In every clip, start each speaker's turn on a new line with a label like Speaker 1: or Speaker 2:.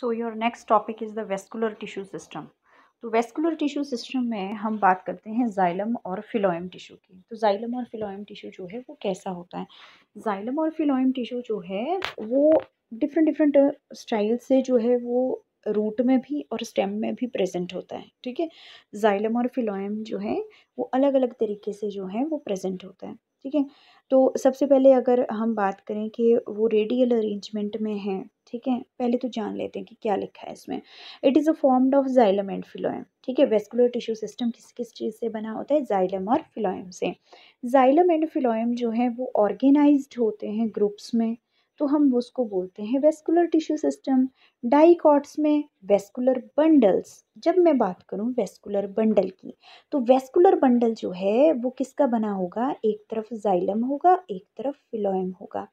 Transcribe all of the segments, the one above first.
Speaker 1: so your next topic is the vascular tissue system तो vascular tissue system में हम बात करते हैं जाइलम और फिलोएम टिश्यू की तो जाइलम और फिलोएम टिश्यू जो है वो कैसा होता है जाइलम और फिलोएम टिश्यू जो है वो डिफरेंट डिफरेंट स्टाइल से जो है वो रूट में भी और स्टेम में भी प्रेजेंट होता है ठीक है जाइलम और फिलोएम जो है वो अलग अलग तरीके से जो है वो प्रेजेंट होता है ठीक है तो सबसे पहले अगर हम बात करें कि वो रेडियल अरेंजमेंट में है ठीक है पहले तो जान लेते हैं कि क्या लिखा है इसमें it is a formed of xylem and phloem ठीक है वेस्कुलर टिश्यू सिस्टम किस किस चीज़ से बना होता है जाइलम और फिलोएम से जाइलम एंड फिलोएम जो है वो ऑर्गेनाइज्ड होते हैं ग्रुप्स में तो हम उसको बोलते हैं वेस्कुलर टिश्यू सिस्टम डाइकॉट्स में वेस्कुलर बंडल्स जब मैं बात करूं वेस्कुलर बंडल की तो वेस्कुलर बंडल जो है वो किसका बना होगा एक तरफ जाइलम होगा एक तरफ फिलोएम होगा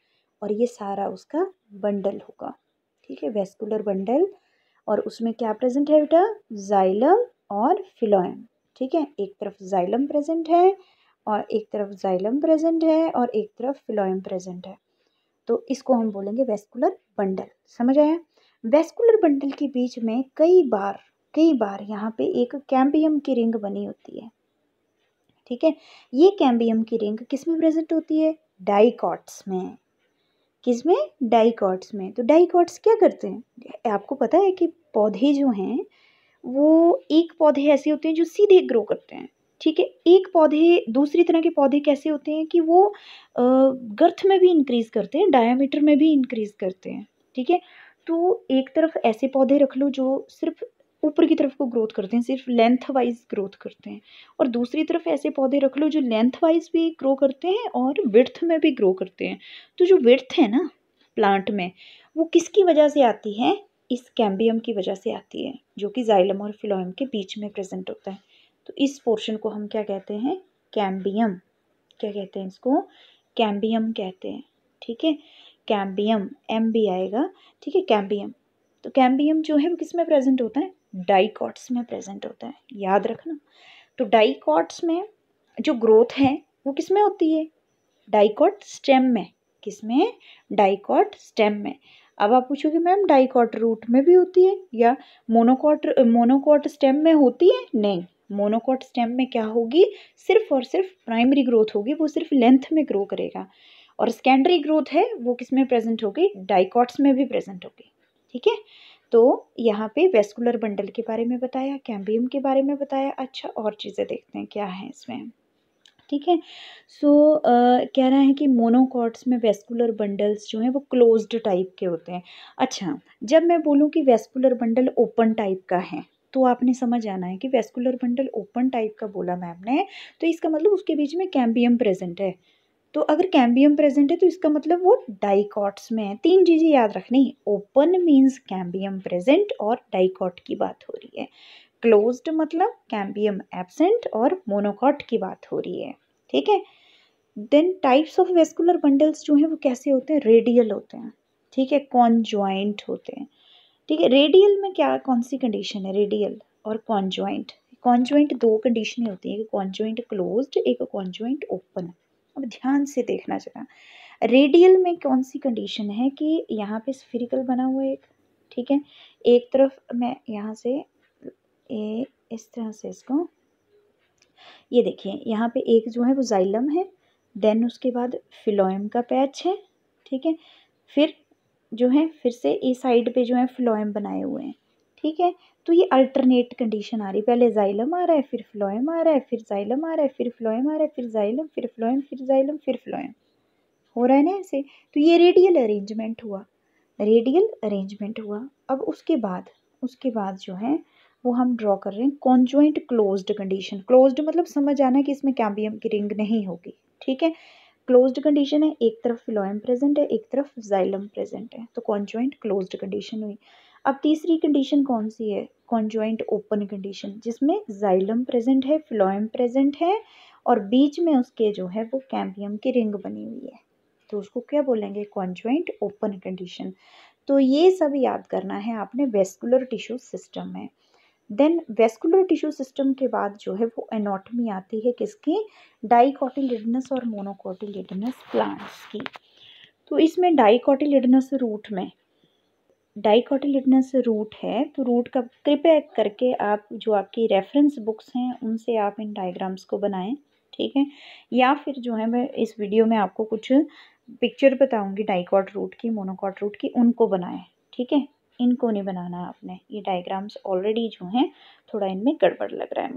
Speaker 1: और ये सारा उसका बंडल होगा ठीक है वेस्कुलर बंडल और उसमें क्या प्रेजेंट है बेटा जाइलम और फिलोएम ठीक है एक तरफ जाइलम प्रेजेंट है और एक तरफ जाइलम प्रेजेंट है और एक तरफ फिलोएम प्रेजेंट है तो इसको हम बोलेंगे वेस्कुलर बंडल समझ आया वेस्कुलर बंडल के बीच में कई बार कई बार यहाँ पे एक कैम्बियम की रिंग बनी होती है ठीक है ये कैम्बियम की रिंग किस में प्रेजेंट होती है डाइकॉट्स में किस में डाइकॉट्स में तो डाइकॉट्स क्या करते हैं आपको पता है कि पौधे जो हैं वो एक पौधे ऐसे होते हैं जो सीधे ग्रो करते हैं ठीक है एक पौधे दूसरी तरह के पौधे कैसे होते हैं कि वो गर्थ में भी इंक्रीज़ करते हैं डायामीटर में भी इंक्रीज़ करते हैं ठीक है तो एक तरफ ऐसे पौधे रख लो जो सिर्फ ऊपर की तरफ को ग्रोथ करते हैं सिर्फ लेंथ वाइज ग्रोथ करते हैं और दूसरी तरफ ऐसे पौधे रख लो जो लेंथ वाइज भी ग्रो करते हैं और विर्थ में भी ग्रो करते हैं तो जो विर्थ है ना प्लांट में वो किसकी वजह से आती है इस कैम्बियम की वजह से आती है जो कि जाइलम और फिलोयम के बीच में प्रेजेंट होता है तो इस पोर्शन को हम क्या कहते हैं कैम्बियम क्या कहते हैं इसको कैम्बियम कहते हैं ठीक है कैम्बियम एम भी आएगा ठीक है कैम्बियम तो कैम्बियम जो है वो किस में प्रेजेंट होता है डाइकॉट्स में प्रेजेंट होता है याद रखना तो डाइकॉट्स में जो ग्रोथ है वो किस में होती है डाइकॉट स्टेम में किस में डाइकॉट स्टेम में अब आप पूछोगे मैम डाइकॉट रूट में भी होती है या मोनोकॉट मोनोकॉट स्टेम में होती है नहीं मोनोकोट स्टेम में क्या होगी सिर्फ और सिर्फ प्राइमरी ग्रोथ होगी वो सिर्फ लेंथ में ग्रो करेगा और सेकेंडरी ग्रोथ है वो किस में प्रेजेंट होगी डाइकॉट्स में भी प्रेजेंट होगी ठीक है तो यहाँ पे वेस्कुलर बंडल के बारे में बताया कैम्बियम के बारे में बताया अच्छा और चीज़ें देखते हैं क्या है इसमें ठीक है सो कह रहा है कि मोनोकॉट्स में वेस्कुलर बंडल्स जो हैं वो क्लोज्ड टाइप के होते हैं अच्छा जब मैं बोलूँ कि वेस्कुलर बंडल ओपन टाइप का है तो आपने समझ आना है कि वेस्कुलर बंडल ओपन टाइप का बोला मैम ने तो इसका मतलब उसके बीच में कैम्बियम प्रेजेंट है तो अगर कैम्बियम प्रेजेंट है तो इसका मतलब वो डाइकॉट्स में है तीन चीज़ें याद रखनी ओपन मीन्स कैम्बियम प्रेजेंट और डाइकॉट की बात हो रही है क्लोज्ड मतलब कैम्बियम एबसेंट और मोनोकॉट की बात हो रही है ठीक है then types of vascular bundles जो हैं वो कैसे होते हैं रेडियल होते हैं ठीक है कॉन्जॉइंट होते हैं ठीक है रेडियल में क्या कौन सी कंडीशन है रेडियल और कॉन्जॉइंट कॉन्जॉइंट दो कंडीशनें होती हैं एक कॉन्जॉइंट क्लोज्ड एक कॉन्जॉइंट ओपन अब ध्यान से देखना जरा रेडियल में कौन सी कंडीशन है कि यहाँ पे स्फेरिकल बना हुआ एक ठीक है एक तरफ मैं यहाँ से ए, इस तरह से इसको ये देखिए यहाँ पे एक जो है वो जाइलम है देन उसके बाद फिलोयम का पैच है ठीक है फिर जो है फिर से इस साइड पे जो है फ्लोएम बनाए हुए हैं ठीक है तो ये अल्टरनेट कंडीशन आ रही है पहले जाइलम आ रहा है फिर फ्लोएम आ रहा है फिर जाइलम आ रहा है फिर फ्लोएम आ रहा है फिर जाइलम फिर फ्लोएम फिर जाइलम फिर फ्लोएम हो रहा है ना ऐसे तो ये रेडियल अरेंजमेंट हुआ रेडियल अरेंजमेंट हुआ अब उसके बाद उसके बाद जो है वो हम ड्रॉ कर रहे हैं कॉन्जॉइंट क्लोज्ड कंडीशन क्लोज्ड मतलब समझ आना कि इसमें कैम्बियम की रिंग नहीं होगी ठीक है क्लोज्ड कंडीशन है एक तरफ फिलोएम प्रेजेंट है एक तरफ जाइलम प्रेजेंट है तो कॉन्जॉइंट क्लोज्ड कंडीशन हुई अब तीसरी कंडीशन कौन सी है कॉन्जॉइंट ओपन कंडीशन जिसमें जाइलम प्रेजेंट है फिलोएम प्रेजेंट है और बीच में उसके जो है वो कैम्बियम की रिंग बनी हुई है तो उसको क्या बोलेंगे कॉन्जॉइंट ओपन कंडीशन तो ये सब याद करना है आपने वेस्कुलर टिश्यू सिस्टम में देन वेस्कुलर टिश्यू सिस्टम के बाद जो है वो एनाटमी आती है किसकी डाइकॉटिलिडनस और मोनोकोटिलिडनस प्लांट्स की तो इसमें डाइकॉटिलिडनस रूट में डाइकॉटिलिडनस रूट है तो रूट का कृपया करके आप जो आपकी रेफरेंस बुक्स हैं उनसे आप इन डायग्राम्स को बनाएं ठीक है या फिर जो है मैं इस वीडियो में आपको कुछ पिक्चर बताऊंगी डाइकॉट रूट की मोनोकॉट रूट की उनको बनाएं ठीक है इनको नहीं बनाना आपने ये डायग्राम्स ऑलरेडी जो हैं थोड़ा इनमें गड़बड़ लग रहा है